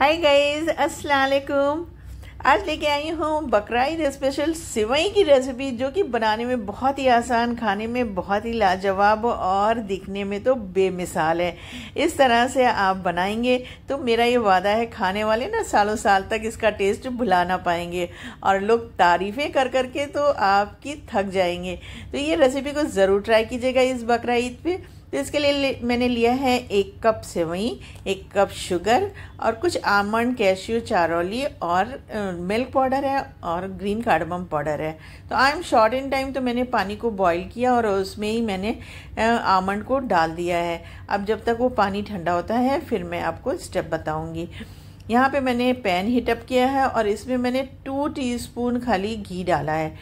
hi guys अस्सलाम वालेकुम आज लेके आई हूँ बकरा ईद स्पेशल सिवई की रेसिपी जो कि बनाने में बहुत ही आसान खाने में बहुत ही लाजवाब और दिखने में तो बेमिसाल है इस तरह से आप बनाएंगे तो मेरा ये वादा है खाने वाले ना सालों साल तक इसका टेस्ट भुला ना पाएंगे और लोग तारीफ़ें कर कर के तो आपकी थक जाएंगे तो ये रेसिपी को ज़रूर ट्राई कीजिएगा इस बकरा ईद पर तो इसके लिए मैंने लिया है एक कप सेवई एक कप शुगर और कुछ आमंड कैश्यू चारोली और मिल्क पाउडर है और ग्रीन कार्डमम पाउडर है तो I am short in time तो मैंने पानी को बॉईल किया और उसमें ही मैंने आमंड को डाल दिया है अब जब तक वो पानी ठंडा होता है फिर मैं आपको स्टेप बताऊँगी यहाँ पर मैंने पैन हीटअप किया है और इसमें मैंने टू टी खाली घी डाला है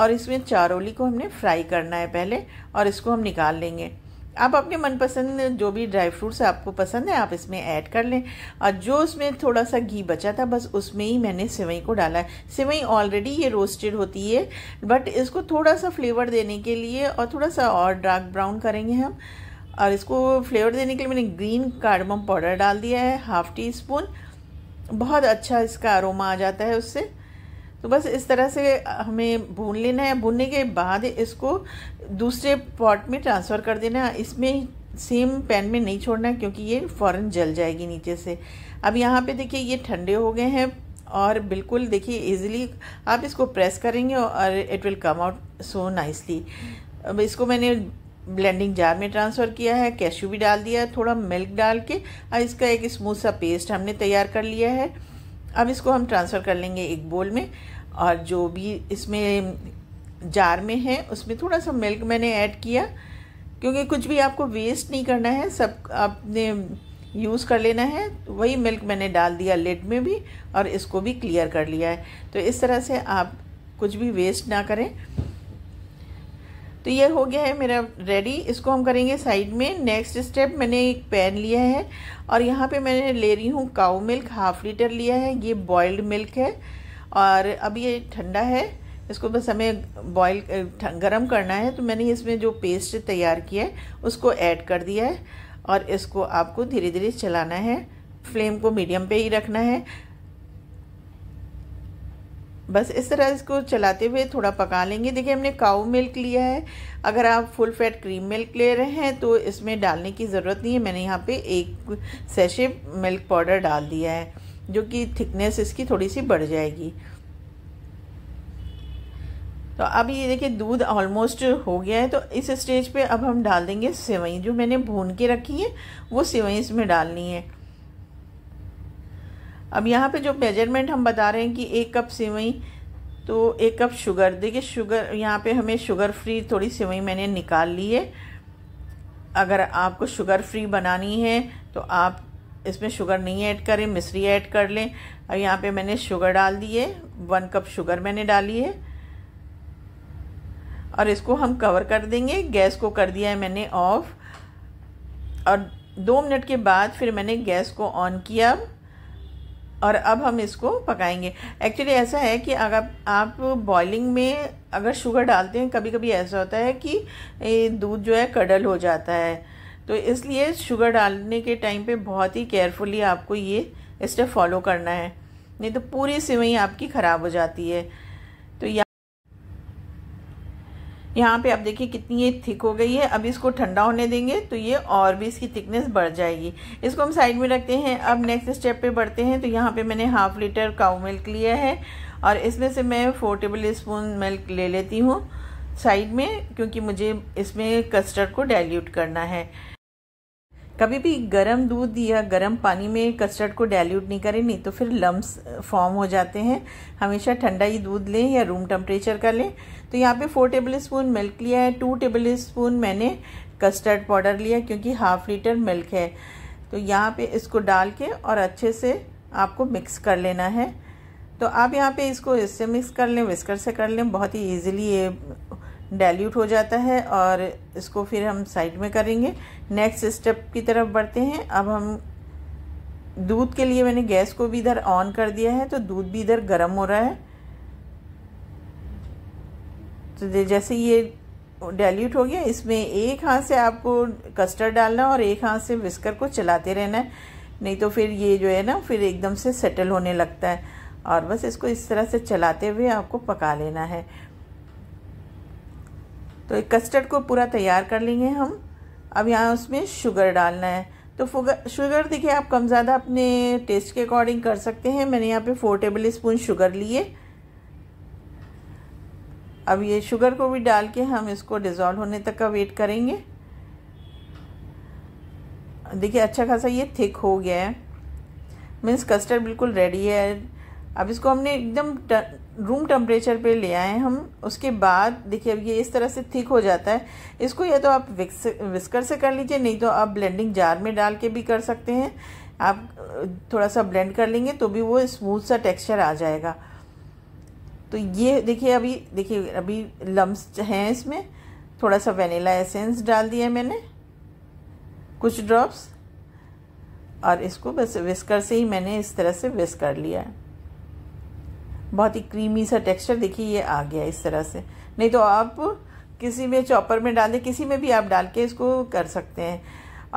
और इसमें चारोली को हमने फ्राई करना है पहले और इसको हम निकाल लेंगे आप अपने मनपसंद जो भी ड्राई फ्रूट्स आपको पसंद है आप इसमें ऐड कर लें और जो उसमें थोड़ा सा घी बचा था बस उसमें ही मैंने सिवई को डाला है सिवई ऑलरेडी ये रोस्टेड होती है बट इसको थोड़ा सा फ्लेवर देने के लिए और थोड़ा सा और डार्क ब्राउन करेंगे हम और इसको फ्लेवर देने के लिए मैंने ग्रीन कार्डमम पाउडर डाल दिया है हाफ टी स्पून बहुत अच्छा इसका अरोमा आ जाता है उससे तो बस इस तरह से हमें भून लेना है भूनने के बाद इसको दूसरे पॉट में ट्रांसफ़र कर देना है इसमें सेम पैन में नहीं छोड़ना है क्योंकि ये फ़ौरन जल जाएगी नीचे से अब यहाँ पे देखिए ये ठंडे हो गए हैं और बिल्कुल देखिए इजीली आप इसको प्रेस करेंगे और it will come out so nicely अब इसको मैंने ब्लेंडिंग जार में ट्रांसफ़र किया है कैशू भी डाल दिया है थोड़ा मिल्क डाल के और इसका एक स्मूथ सा पेस्ट हमने तैयार कर लिया है अब इसको हम ट्रांसफ़र कर लेंगे एक बोल में और जो भी इसमें जार में है उसमें थोड़ा सा मिल्क मैंने ऐड किया क्योंकि कुछ भी आपको वेस्ट नहीं करना है सब आपने यूज़ कर लेना है तो वही मिल्क मैंने डाल दिया लेड में भी और इसको भी क्लियर कर लिया है तो इस तरह से आप कुछ भी वेस्ट ना करें तो ये हो गया है मेरा रेडी इसको हम करेंगे साइड में नेक्स्ट स्टेप मैंने एक पैन लिया है और यहाँ पे मैंने ले रही हूँ काऊ मिल्क हाफ लीटर लिया है ये बॉइल्ड मिल्क है और अब ये ठंडा है इसको बस हमें बॉयल गर्म करना है तो मैंने इसमें जो पेस्ट तैयार किया है उसको ऐड कर दिया है और इसको आपको धीरे धीरे चलाना है फ्लेम को मीडियम पे ही रखना है बस इस तरह इसको चलाते हुए थोड़ा पका लेंगे देखिए हमने काऊ मिल्क लिया है अगर आप फुल फैट क्रीम मिल्क ले रहे हैं तो इसमें डालने की ज़रूरत नहीं है मैंने यहाँ पे एक सेशे मिल्क पाउडर डाल दिया है जो कि थिकनेस इसकी थोड़ी सी बढ़ जाएगी तो अब ये देखिए दूध ऑलमोस्ट हो गया है तो इस स्टेज पे अब हम डाल देंगे सेवई जो मैंने भून के रखी है वो सेवई इसमें डालनी है अब यहाँ पे जो मेजरमेंट हम बता रहे हैं कि एक कप सिवई तो एक कप शुगर देखिए शुगर यहाँ पे हमें शुगर फ्री थोड़ी सिवई मैंने निकाल ली है अगर आपको शुगर फ्री बनानी है तो आप इसमें शुगर नहीं ऐड करें मिश्री ऐड कर लें और यहाँ पे मैंने शुगर डाल दी है वन कप शुगर मैंने डाली है और इसको हम कवर कर देंगे गैस को कर दिया है मैंने ऑफ और दो मिनट के बाद फिर मैंने गैस को ऑन किया और अब हम इसको पकाएंगे एक्चुअली ऐसा है कि अगर आप बॉइलिंग में अगर शुगर डालते हैं कभी कभी ऐसा होता है कि दूध जो है कडल हो जाता है तो इसलिए शुगर डालने के टाइम पे बहुत ही केयरफुली आपको ये स्टेप फॉलो करना है नहीं तो पूरी सिवई आपकी ख़राब हो जाती है यहाँ पे आप देखिए कितनी ये थिक हो गई है अब इसको ठंडा होने देंगे तो ये और भी इसकी थिकनेस बढ़ जाएगी इसको हम साइड में रखते हैं अब नेक्स्ट स्टेप पे बढ़ते हैं तो यहाँ पे मैंने हाफ लीटर काउ मिल्क लिया है और इसमें से मैं फोर टेबल स्पून मिल्क ले लेती हूँ साइड में क्योंकि मुझे इसमें कस्टर्ड को डायल्यूट करना है कभी भी गर्म दूध या गर्म पानी में कस्टर्ड को डाइल्यूट नहीं करें नहीं तो फिर लम्स फॉर्म हो जाते हैं हमेशा ठंडा ही दूध लें या रूम टेम्परेचर का लें तो यहाँ पे फोर टेबल स्पून मिल्क लिया है टू टेबल स्पून मैंने कस्टर्ड पाउडर लिया क्योंकि हाफ लीटर मिल्क है तो यहाँ पे इसको डाल के और अच्छे से आपको मिक्स कर लेना है तो आप यहाँ पे इसको इससे मिक्स कर लें विस्कर से कर लें बहुत ही ईजिली ये डाइल्यूट हो जाता है और इसको फिर हम साइड में करेंगे नेक्स्ट स्टेप की तरफ बढ़ते हैं अब हम दूध के लिए मैंने गैस को भी इधर ऑन कर दिया है तो दूध भी इधर गर्म हो रहा है तो जैसे ये डाइल्यूट हो गया इसमें एक हाथ से आपको कस्टर्ड डालना और एक हाथ से विस्कर को चलाते रहना है नहीं तो फिर ये जो है ना फिर एकदम से सेटल होने लगता है और बस इसको इस तरह से चलाते हुए आपको पका लेना है तो एक कस्टर्ड को पूरा तैयार कर लेंगे हम अब यहाँ उसमें शुगर डालना है तो शुगर देखिए आप कम ज़्यादा अपने टेस्ट के अकॉर्डिंग कर सकते हैं मैंने यहाँ पे फोर टेबल स्पून शुगर लिए अब ये शुगर को भी डाल के हम इसको डिज़ोल्व होने तक का वेट करेंगे देखिए अच्छा खासा ये थिक हो गया है मीन्स कस्टर्ड बिल्कुल रेडी है अब इसको हमने एकदम रूम टेम्परेचर पे ले आए हम उसके बाद देखिए अब ये इस तरह से थिक हो जाता है इसको या तो आप विक्स विस्कर से कर लीजिए नहीं तो आप ब्लेंडिंग जार में डाल के भी कर सकते हैं आप थोड़ा सा ब्लेंड कर लेंगे तो भी वो स्मूथ सा टेक्सचर आ जाएगा तो ये देखिए अभी देखिए अभी लम्स हैं इसमें थोड़ा सा वेनीला एसेंस डाल दिया मैंने कुछ ड्रॉप्स और इसको बस विस्कर से ही मैंने इस तरह से विस्क कर लिया है बहुत ही क्रीमी सा टेक्सचर देखिए ये आ गया इस तरह से नहीं तो आप किसी में चॉपर में डालें किसी में भी आप डाल के इसको कर सकते हैं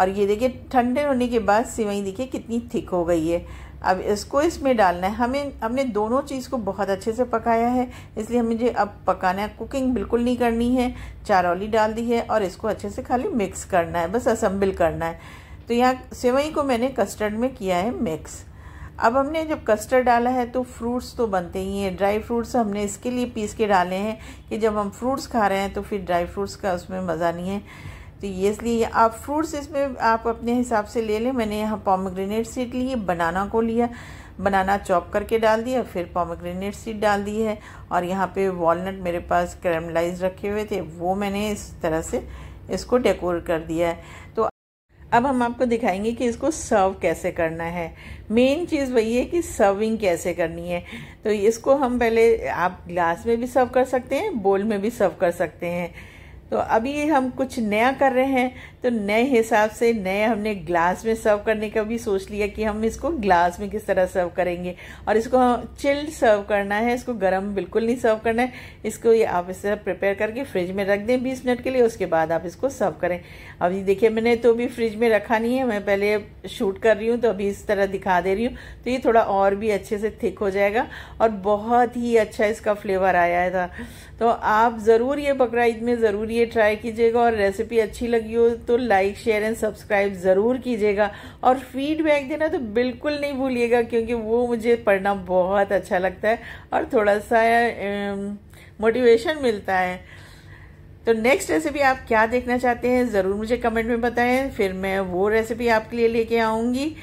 और ये देखिए ठंडे होने के बाद सिवई देखिए कितनी थिक हो गई है अब इसको इसमें डालना है हमें हमने दोनों चीज़ को बहुत अच्छे से पकाया है इसलिए हमें जो अब पकाना है कुकिंग बिल्कुल नहीं करनी है चारौली डाल दी है और इसको अच्छे से खाली मिक्स करना है बस असम्बल करना है तो यहाँ सेवई को मैंने कस्टर्ड में किया है मिक्स अब हमने जब कस्टर्ड डाला है तो फ्रूट्स तो बनते ही हैं ड्राई फ्रूट्स हमने इसके लिए पीस के डाले हैं कि जब हम फ्रूट्स खा रहे हैं तो फिर ड्राई फ्रूट्स का उसमें मज़ा नहीं है तो ये इसलिए आप फ्रूट्स इसमें आप अपने हिसाब से ले लें मैंने यहाँ पॉमग्रेनेट सीड ली बनाना को लिया बनाना चॉप करके डाल दिया फिर पॉमग्रेनेट सीड डाल दी है और यहाँ पे वॉलनट मेरे पास क्रेमलाइज रखे हुए थे वो मैंने इस तरह से इसको डेकोर कर दिया है तो अब हम आपको दिखाएंगे कि इसको सर्व कैसे करना है मेन चीज़ वही है कि सर्विंग कैसे करनी है तो इसको हम पहले आप ग्लास में भी सर्व कर सकते हैं बोल में भी सर्व कर सकते हैं तो अभी हम कुछ नया कर रहे हैं तो नए हिसाब से नए हमने ग्लास में सर्व करने का भी सोच लिया कि हम इसको ग्लास में किस तरह सर्व करेंगे और इसको चिल्ड सर्व करना है इसको गर्म बिल्कुल नहीं सर्व करना है इसको ये आप इस तरह प्रिपेयर करके फ्रिज में रख दें बीस मिनट के लिए उसके बाद आप इसको सर्व करें अभी देखिए मैंने तो अभी फ्रिज में रखा नहीं है मैं पहले शूट कर रही हूँ तो अभी इस तरह दिखा दे रही हूँ तो ये थोड़ा और भी अच्छे से थिक हो जाएगा और बहुत ही अच्छा इसका फ्लेवर आया था तो आप ज़रूर ये बकरा ईद में ज़रूर ये ट्राई कीजिएगा और रेसिपी अच्छी लगी हो तो लाइक शेयर एंड सब्सक्राइब ज़रूर कीजिएगा और फीडबैक देना तो बिल्कुल नहीं भूलिएगा क्योंकि वो मुझे पढ़ना बहुत अच्छा लगता है और थोड़ा सा मोटिवेशन मिलता है तो नेक्स्ट रेसिपी आप क्या देखना चाहते हैं ज़रूर मुझे कमेंट में बताएं फिर मैं वो रेसिपी आपके लिए लेके आऊँगी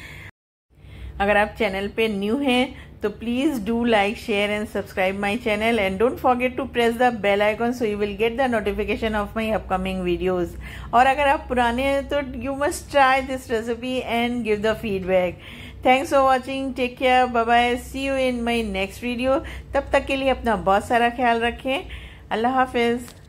अगर आप चैनल पे न्यू हैं तो please do like share and subscribe my channel and don't forget to press the bell icon so you will get the notification of my upcoming videos और अगर आप पुराने हैं तो you must try this recipe and give the feedback thanks for watching take care bye see you in my next video तब तक के लिए अपना बहुत सारा ख्याल रखें अल्लाह हाफिज़